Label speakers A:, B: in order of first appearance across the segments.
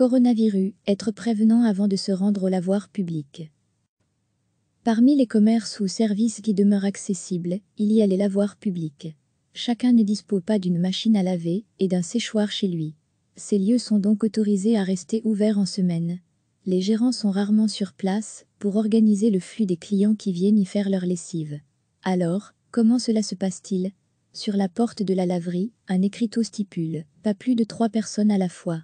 A: Coronavirus, être prévenant avant de se rendre au lavoir public. Parmi les commerces ou services qui demeurent accessibles, il y a les lavoirs publics. Chacun ne dispose pas d'une machine à laver et d'un séchoir chez lui. Ces lieux sont donc autorisés à rester ouverts en semaine. Les gérants sont rarement sur place pour organiser le flux des clients qui viennent y faire leur lessive. Alors, comment cela se passe-t-il Sur la porte de la laverie, un écriteau stipule pas plus de trois personnes à la fois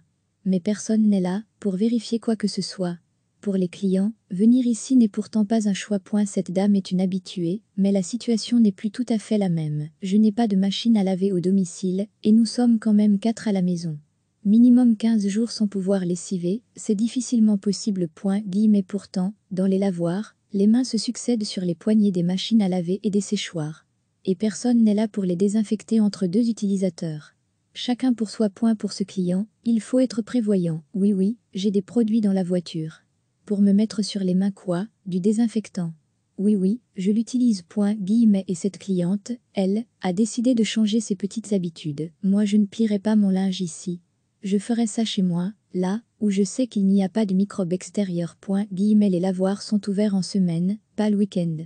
A: mais personne n'est là pour vérifier quoi que ce soit. Pour les clients, venir ici n'est pourtant pas un choix. cette dame est une habituée, mais la situation n'est plus tout à fait la même. Je n'ai pas de machine à laver au domicile, et nous sommes quand même quatre à la maison. Minimum 15 jours sans pouvoir lessiver, c'est difficilement possible. Point pourtant, dans les lavoirs, les mains se succèdent sur les poignées des machines à laver et des séchoirs. Et personne n'est là pour les désinfecter entre deux utilisateurs. Chacun pour soi. Point pour ce client, il faut être prévoyant. Oui, oui, j'ai des produits dans la voiture. Pour me mettre sur les mains quoi Du désinfectant. Oui, oui, je l'utilise. Point guillemets et cette cliente, elle, a décidé de changer ses petites habitudes. Moi, je ne plierai pas mon linge ici. Je ferai ça chez moi, là, où je sais qu'il n'y a pas de microbes extérieurs. Point guillemets les lavoirs sont ouverts en semaine, pas le week-end.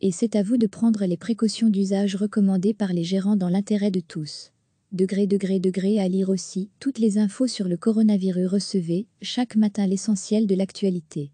A: Et c'est à vous de prendre les précautions d'usage recommandées par les gérants dans l'intérêt de tous. Degré, degré, degré à lire aussi. Toutes les infos sur le coronavirus recevez chaque matin l'essentiel de l'actualité.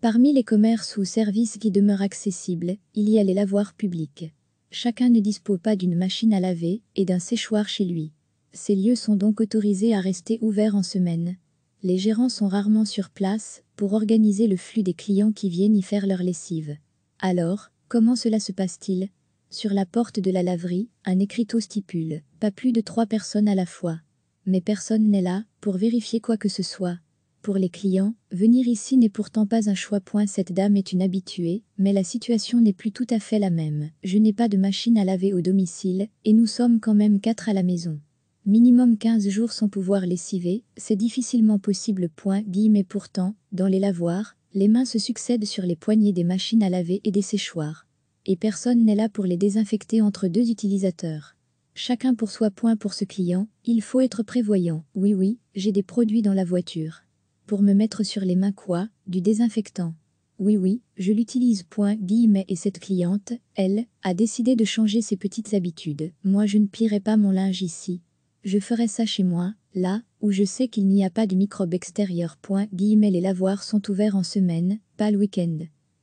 A: Parmi les commerces ou services qui demeurent accessibles, il y a les lavoirs publics. Chacun ne dispose pas d'une machine à laver et d'un séchoir chez lui. Ces lieux sont donc autorisés à rester ouverts en semaine. Les gérants sont rarement sur place pour organiser le flux des clients qui viennent y faire leur lessive. Alors, comment cela se passe-t-il sur la porte de la laverie, un écriteau stipule « Pas plus de trois personnes à la fois ». Mais personne n'est là pour vérifier quoi que ce soit. Pour les clients, venir ici n'est pourtant pas un choix. Point. Cette dame est une habituée, mais la situation n'est plus tout à fait la même. Je n'ai pas de machine à laver au domicile, et nous sommes quand même quatre à la maison. Minimum 15 jours sans pouvoir lessiver, c'est difficilement possible. Point. Mais pourtant, dans les lavoirs, les mains se succèdent sur les poignées des machines à laver et des séchoirs et personne n'est là pour les désinfecter entre deux utilisateurs. Chacun pour soi. Point pour ce client, il faut être prévoyant. Oui oui, j'ai des produits dans la voiture. Pour me mettre sur les mains quoi Du désinfectant. Oui oui, je l'utilise. Point guillemets et cette cliente, elle, a décidé de changer ses petites habitudes. Moi je ne plierai pas mon linge ici. Je ferai ça chez moi, là, où je sais qu'il n'y a pas de microbe extérieur. Point guillemets les lavoirs sont ouverts en semaine, pas le week-end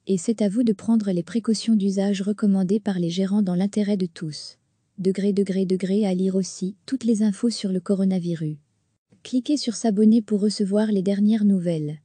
A: et c'est à vous de prendre les précautions d'usage recommandées par les gérants dans l'intérêt de tous. Degré, degré, degré à lire aussi toutes les infos sur le coronavirus. Cliquez sur s'abonner pour recevoir les dernières nouvelles.